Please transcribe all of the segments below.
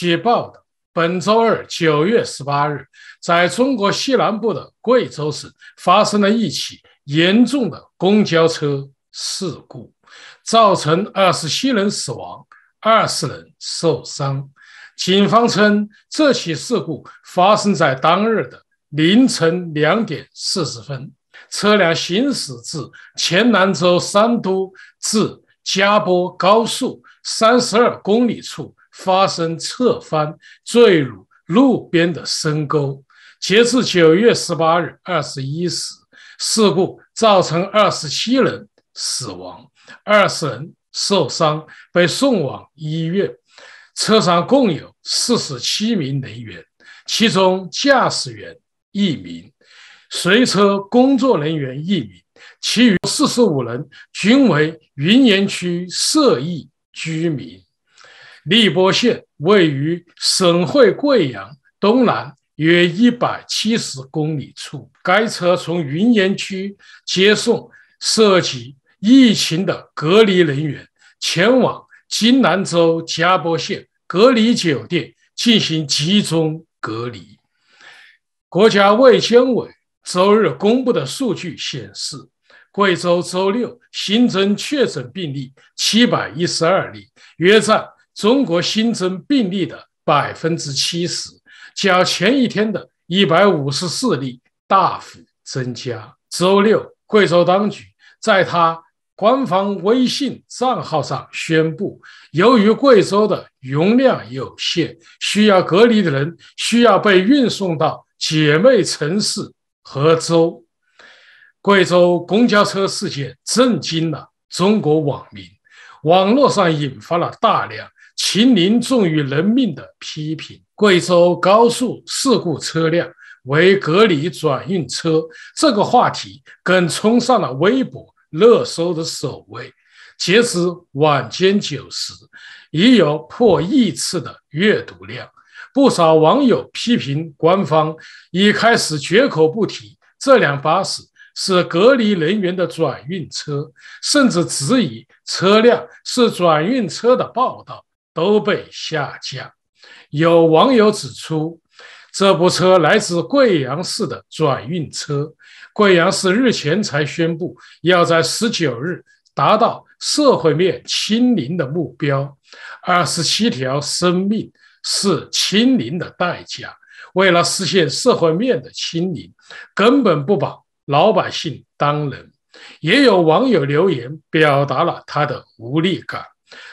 据报道，本周二九月十八日，在中国西南部的贵州省发生了一起严重的公交车事故，造成二十七人死亡、二十人受伤。警方称，这起事故发生在当日的凌晨两点四十分，车辆行驶至黔南州三都至加波高速三十二公里处。发生侧翻，坠入路边的深沟。截至九月十八日二十一时，事故造成二十七人死亡，二人受伤，被送往医院。车上共有四十七名人员，其中驾驶员一名，随车工作人员一名，其余四十五人均为云岩区社疫居民。荔波县位于省会贵阳东南约一百七十公里处。该车从云岩区接送涉及疫情的隔离人员，前往金南州荔波县隔离酒店进行集中隔离。国家卫健委周日公布的数据显示，贵州周六新增确诊病例七百一十二例，约占。中国新增病例的百分之七十，较前一天的154例大幅增加。周六，贵州当局在他官方微信账号上宣布，由于贵州的容量有限，需要隔离的人需要被运送到姐妹城市和州。贵州公交车事件震惊了中国网民，网络上引发了大量。秦民重于人命”的批评，贵州高速事故车辆为隔离转运车这个话题，更冲上了微博热搜的首位。截至晚间九时，已有破亿次的阅读量。不少网友批评官方已开始绝口不提这辆巴士是隔离人员的转运车，甚至质疑车辆是转运车的报道。都被下降。有网友指出，这部车来自贵阳市的转运车。贵阳市日前才宣布，要在十九日达到社会面清零的目标。二十七条生命是清零的代价。为了实现社会面的清零，根本不把老百姓当人。也有网友留言，表达了他的无力感。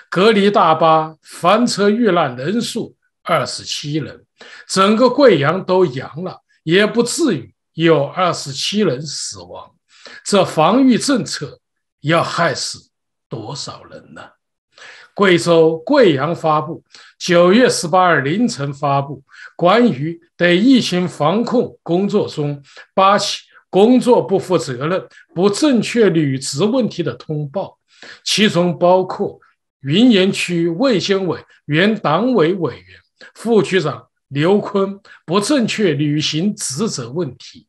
隔离大巴翻车遇难人数二十七人，整个贵阳都阳了，也不至于有二十七人死亡。这防御政策要害死多少人呢？贵州贵阳发布九月十八日凌晨发布关于对疫情防控工作中八起工作不负责任、不正确履职问题的通报，其中包括。云岩区卫监委原党委委员、副局长刘坤不正确履行职责问题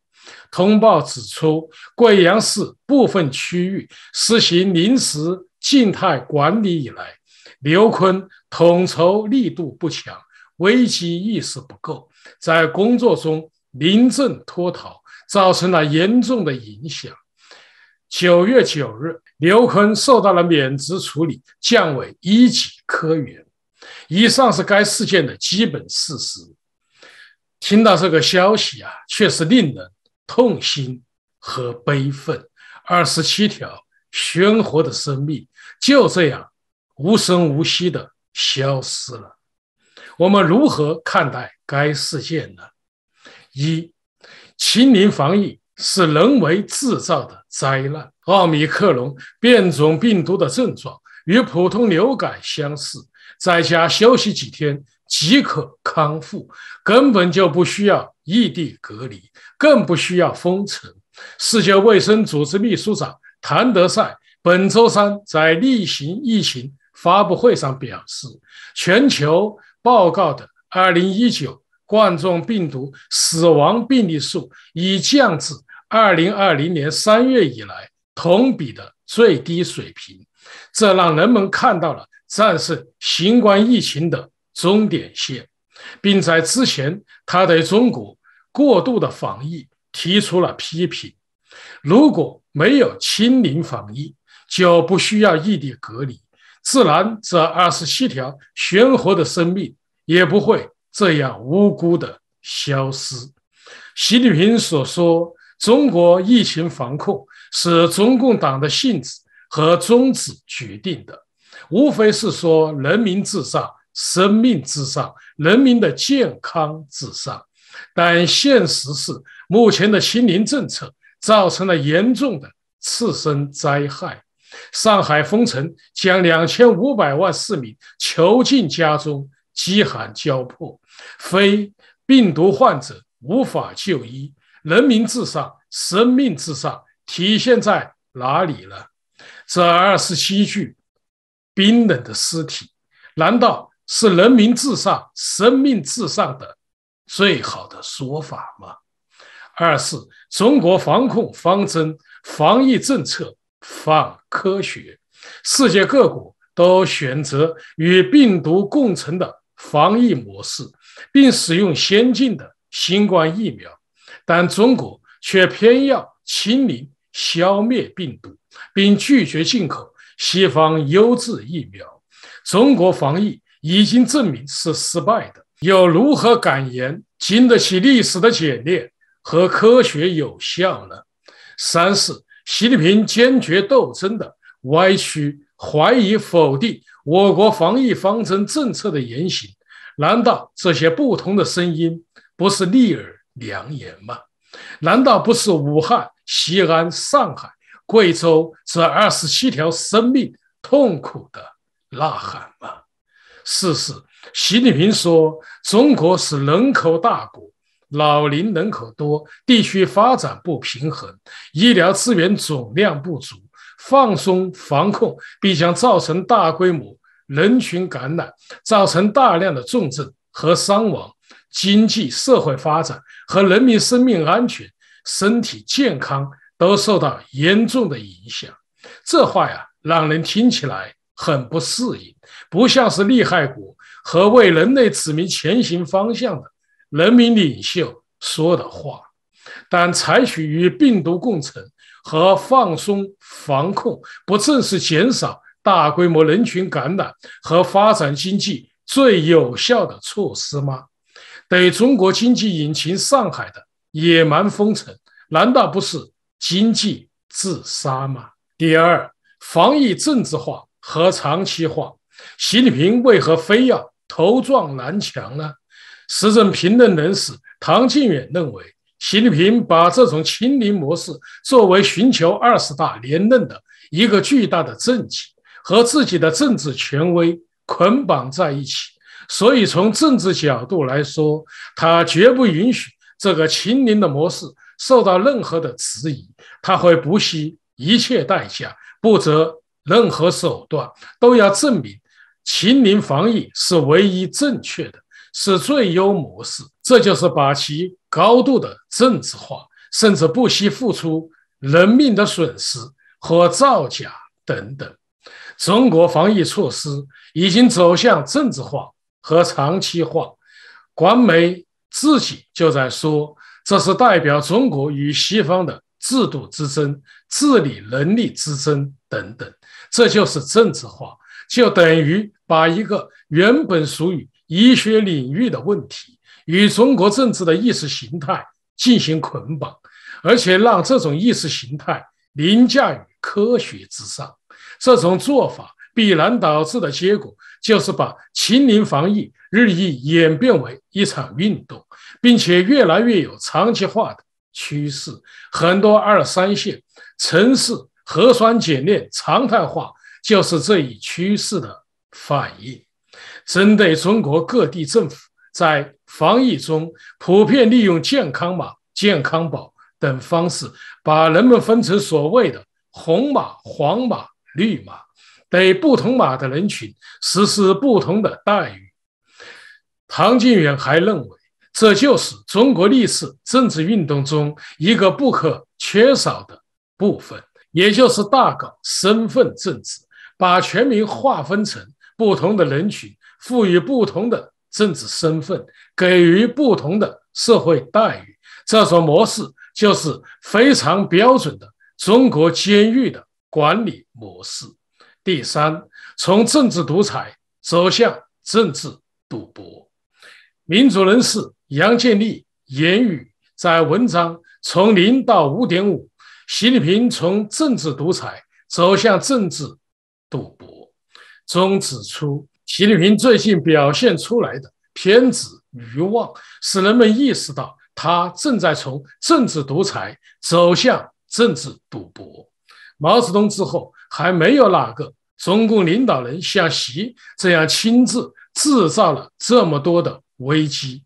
通报指出，贵阳市部分区域实行临时静态管理以来，刘坤统筹力度不强，危机意识不够，在工作中临阵脱逃，造成了严重的影响。九月九日，刘坤受到了免职处理，降为一级科员。以上是该事件的基本事实。听到这个消息啊，确实令人痛心和悲愤。二十七条鲜活的生命就这样无声无息地消失了。我们如何看待该事件呢？一，秦民防疫。是人为制造的灾难。奥密克戎变种病毒的症状与普通流感相似，在家休息几天即可康复，根本就不需要异地隔离，更不需要封城。世界卫生组织秘书长谭德赛本周三在例行疫情发布会上表示，全球报告的2019冠状病毒死亡病例数已降至。二零二零年三月以来同比的最低水平，这让人们看到了战胜新冠疫情的终点线，并在之前他对中国过度的防疫提出了批评。如果没有清零防疫，就不需要异地隔离，自然这二十七条鲜活的生命也不会这样无辜的消失。习近平所说。中国疫情防控是中共党的性质和宗旨决定的，无非是说人民至上、生命至上、人民的健康至上。但现实是，目前的“清零”政策造成了严重的次生灾害。上海封城，将两千五百万市民囚禁家中，饥寒交迫，非病毒患者无法就医。人民至上，生命至上，体现在哪里呢？这二十七具冰冷的尸体，难道是人民至上、生命至上的最好的说法吗？二是中国防控方针、防疫政策放科学，世界各国都选择与病毒共存的防疫模式，并使用先进的新冠疫苗。但中国却偏要亲临消灭病毒，并拒绝进口西方优质疫苗。中国防疫已经证明是失败的，又如何敢言经得起历史的检验和科学有效呢？三是习近平坚决斗争的歪曲、怀疑、否定我国防疫方针政策的言行，难道这些不同的声音不是逆耳？良言吗？难道不是武汉、西安、上海、贵州这二十七条生命痛苦的呐喊吗？四是习近平说：“中国是人口大国，老龄人口多，地区发展不平衡，医疗资源总量不足，放松防控必将造成大规模人群感染，造成大量的重症和伤亡。”经济社会发展和人民生命安全、身体健康都受到严重的影响。这话呀，让人听起来很不适应，不像是厉害国和为人类指明前行方向的人民领袖说的话。但采取与病毒共存和放松防控，不正是减少大规模人群感染和发展经济最有效的措施吗？对中国经济引擎上海的野蛮封城，难道不是经济自杀吗？第二，防疫政治化和长期化，习近平为何非要头撞南墙呢？时政评论人士唐靖远认为，习近平把这种亲民模式作为寻求二十大连任的一个巨大的政绩，和自己的政治权威捆绑在一起。所以，从政治角度来说，他绝不允许这个秦陵的模式受到任何的质疑。他会不惜一切代价，不择任何手段，都要证明秦陵防疫是唯一正确的，是最优模式。这就是把其高度的政治化，甚至不惜付出人命的损失和造假等等。中国防疫措施已经走向政治化。和长期化，官媒自己就在说，这是代表中国与西方的制度之争、治理能力之争等等，这就是政治化，就等于把一个原本属于医学领域的问题与中国政治的意识形态进行捆绑，而且让这种意识形态凌驾于科学之上，这种做法。必然导致的结果就是把清零防疫日益演变为一场运动，并且越来越有长期化的趋势。很多二三线城市核酸检验常态化，就是这一趋势的反应。针对中国各地政府在防疫中普遍利用健康码、健康宝等方式，把人们分成所谓的红码、黄码、绿码。对不同码的人群实施不同的待遇。唐晋元还认为，这就是中国历史政治运动中一个不可缺少的部分，也就是大搞身份政治，把全民划分成不同的人群，赋予不同的政治身份，给予不同的社会待遇。这种模式就是非常标准的中国监狱的管理模式。第三，从政治独裁走向政治赌博。民主人士杨建立言语在文章《从零到五点五》，习近平从政治独裁走向政治赌博中指出，习近平最近表现出来的偏执、愚妄，使人们意识到他正在从政治独裁走向政治赌博。毛泽东之后，还没有哪个。中共领导人像习这样亲自制造了这么多的危机，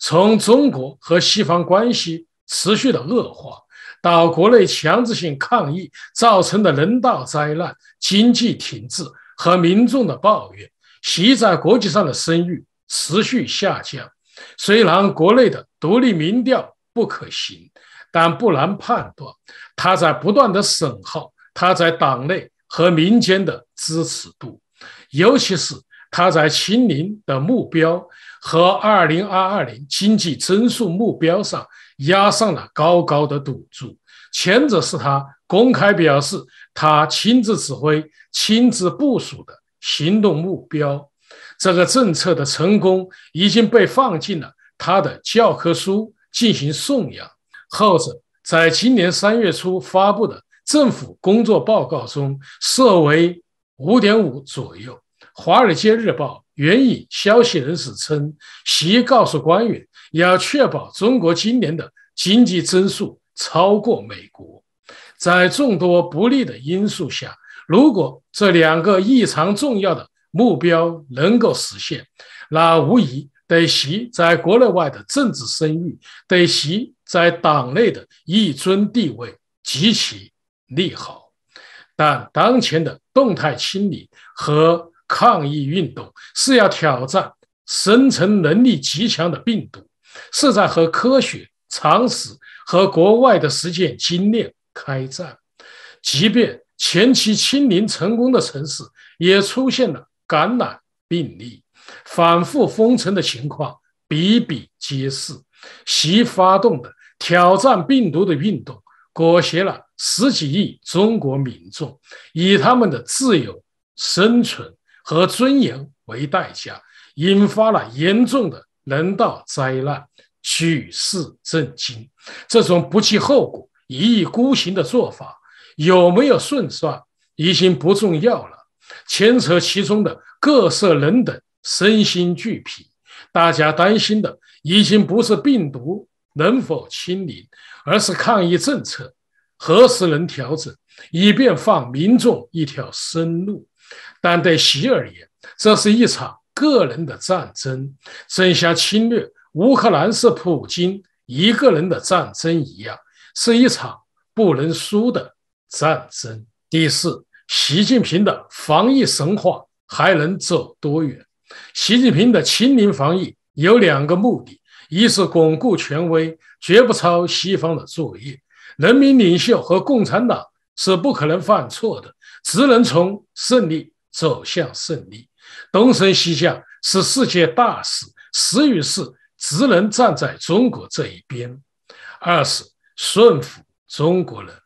从中国和西方关系持续的恶化，到国内强制性抗议造成的人道灾难、经济停滞和民众的抱怨，习在国际上的声誉持续下降。虽然国内的独立民调不可行，但不难判断，他在不断的损耗，他在党内。和民间的支持度，尤其是他在清零的目标和二零二二年经济增速目标上压上了高高的赌注。前者是他公开表示他亲自指挥、亲自部署的行动目标。这个政策的成功已经被放进了他的教科书进行颂扬，后者在今年三月初发布的。政府工作报告中设为五点五左右。《华尔街日报》援引消息人士称，习告诉官员要确保中国今年的经济增速超过美国。在众多不利的因素下，如果这两个异常重要的目标能够实现，那无疑对习在国内外的政治声誉、对习在党内的一尊地位及其。利好，但当前的动态清理和抗疫运动是要挑战生存能力极强的病毒，是在和科学常识和国外的实践经验开战。即便前期清零成功的城市，也出现了感染病例、反复封城的情况，比比皆是。其发动的挑战病毒的运动。裹挟了十几亿中国民众，以他们的自由、生存和尊严为代价，引发了严重的人道灾难，举世震惊。这种不计后果、一意孤行的做法，有没有胜算已经不重要了。牵扯其中的各色人等身心俱疲，大家担心的已经不是病毒能否清零。而是抗疫政策何时能调整，以便放民众一条生路？但对习而言，这是一场个人的战争，正像侵略乌克兰是普京一个人的战争一样，是一场不能输的战争。第四，习近平的防疫神话还能走多远？习近平的清零防疫有两个目的：一是巩固权威。绝不抄西方的作业。人民领袖和共产党是不可能犯错的，只能从胜利走向胜利。东升西降是世界大事，时与势只能站在中国这一边。二是顺服中国人。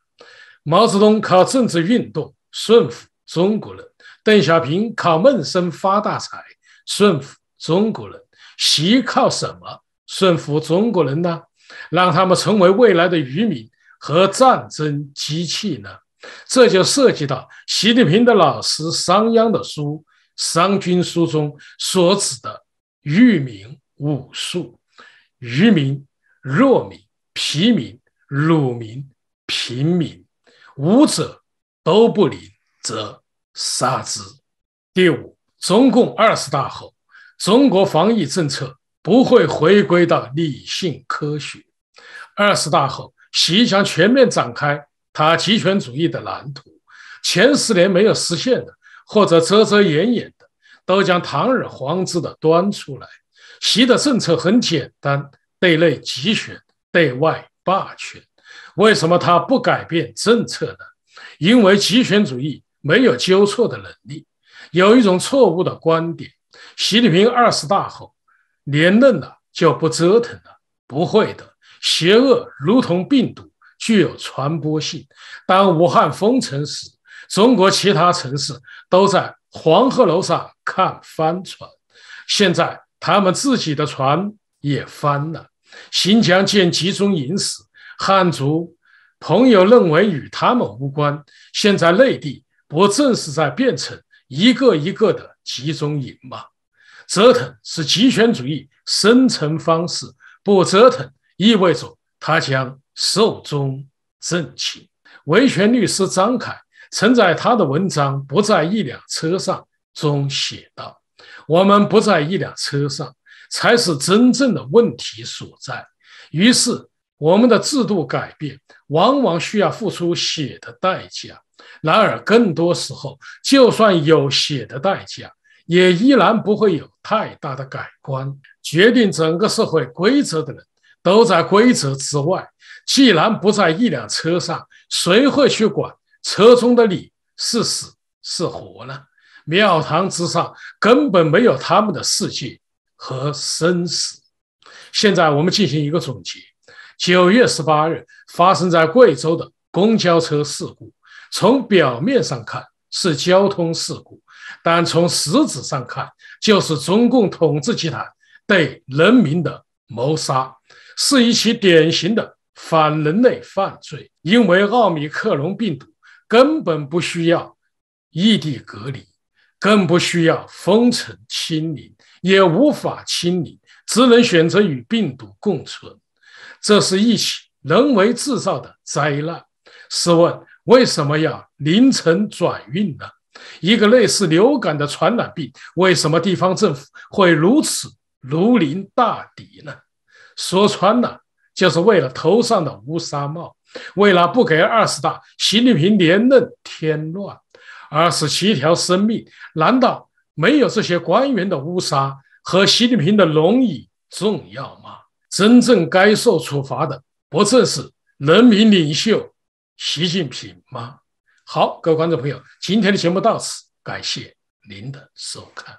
毛泽东靠政治运动顺服中国人，邓小平靠闷声发大财顺服中国人。习靠什么顺服中国人呢？让他们成为未来的渔民和战争机器呢？这就涉及到习近平的老师商鞅的书《商君书》中所指的愚民、武术、愚民、弱民、平民、鲁民、平民、武者都不灵，则杀之。第五，中共二十大后，中国防疫政策。不会回归到理性科学。二十大后，习将全面展开他集权主义的蓝图，前十年没有实现的，或者遮遮掩掩的，都将堂而皇之的端出来。习的政策很简单：对内集权，对外霸权。为什么他不改变政策呢？因为集权主义没有纠错的能力。有一种错误的观点：习近平二十大后。连任了就不折腾了，不会的。邪恶如同病毒，具有传播性。当武汉封城时，中国其他城市都在黄鹤楼上看帆船，现在他们自己的船也翻了。新疆建集中营时，汉族朋友认为与他们无关，现在内地不正是在变成一个一个的集中营吗？折腾是极权主义生存方式，不折腾意味着他将寿终正寝。维权律师张凯曾在他的文章《不在一辆车上》中写道：“我们不在一辆车上，才是真正的问题所在。于是，我们的制度改变往往需要付出血的代价。然而，更多时候，就算有血的代价。”也依然不会有太大的改观。决定整个社会规则的人，都在规则之外。既然不在一辆车上，谁会去管车中的你是死是活呢？庙堂之上根本没有他们的世界和生死。现在我们进行一个总结：九月十八日发生在贵州的公交车事故，从表面上看是交通事故。但从实质上看，就是中共统治集团对人民的谋杀，是一起典型的反人类犯罪。因为奥密克戎病毒根本不需要异地隔离，更不需要封城清零，也无法清零，只能选择与病毒共存。这是一起人为制造的灾难。试问，为什么要凌晨转运呢？一个类似流感的传染病，为什么地方政府会如此如临大敌呢？说穿了，就是为了头上的乌纱帽，为了不给二十大习近平连任添乱。二十七条生命，难道没有这些官员的乌纱和习近平的龙椅重要吗？真正该受处罚的，不正是人民领袖习近平吗？好，各位观众朋友，今天的节目到此，感谢您的收看。